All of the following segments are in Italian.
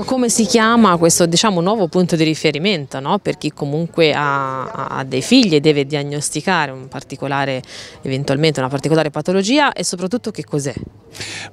Ecco, come si chiama questo diciamo, nuovo punto di riferimento no? per chi comunque ha, ha, dei figli e deve diagnosticare un particolare, eventualmente una particolare patologia e soprattutto che cos'è?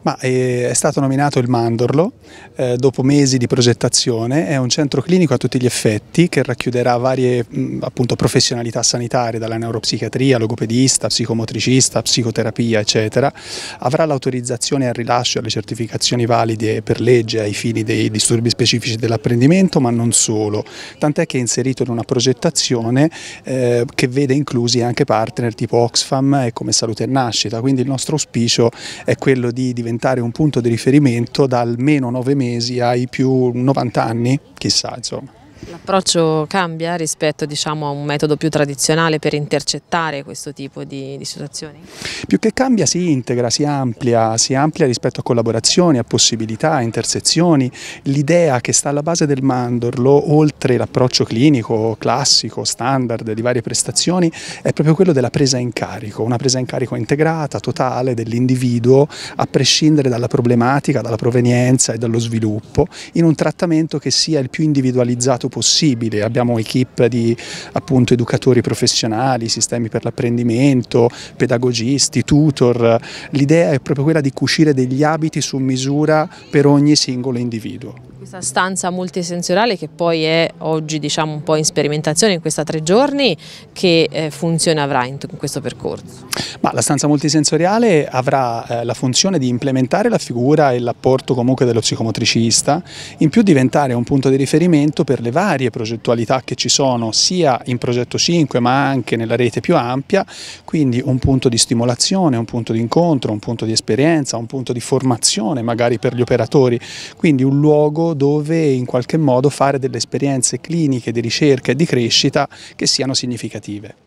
Ma eh, è stato nominato il Mandorlo eh, dopo mesi di progettazione, è un centro clinico a tutti gli effetti che racchiuderà varie mh, mm, appunto, professionalità sanitarie dalla neuropsichiatria, logopedista, psicomotricista, psicoterapia eccetera, avrà l'autorizzazione al rilascio e alle certificazioni valide per legge ai fini dei, disturbi disturbi specifici dell'apprendimento, ma non solo, tant'è che è inserito in una progettazione eh, che vede inclusi anche partner tipo Oxfam e come Salute e Nascita, quindi il nostro auspicio è quello di diventare un punto di riferimento da almeno nove mesi ai più 90 anni, chissà insomma. L'approccio cambia rispetto diciamo, a un metodo più tradizionale per intercettare questo tipo di, di, situazioni? Più che cambia si integra, si amplia, si amplia rispetto a collaborazioni, a possibilità, a intersezioni. L'idea che sta alla base del mandorlo, oltre l'approccio clinico, classico, standard di varie prestazioni, è proprio quello della presa in carico, una presa in carico integrata, totale dell'individuo, a prescindere dalla problematica, dalla provenienza e dallo sviluppo, in un trattamento che sia il più individualizzato possibile possibile. Abbiamo equip di appunto, educatori professionali, sistemi per l'apprendimento, pedagogisti, tutor. L'idea è proprio quella di cucire degli abiti su misura per ogni singolo individuo. Questa stanza multisensoriale che poi è oggi diciamo, un po' in sperimentazione in questi tre giorni, che eh, funzione avrà in questo percorso? Ma la stanza multisensoriale avrà eh, la funzione di implementare la figura e l'apporto comunque dello psicomotricista, in più diventare un punto di riferimento per le varie progettualità che ci sono sia in progetto 5 ma anche nella rete più ampia, quindi un punto di stimolazione, un punto di incontro, un punto di esperienza, un punto di formazione magari per gli operatori, quindi un luogo dove in qualche modo fare delle esperienze cliniche di ricerca e di crescita che siano significative.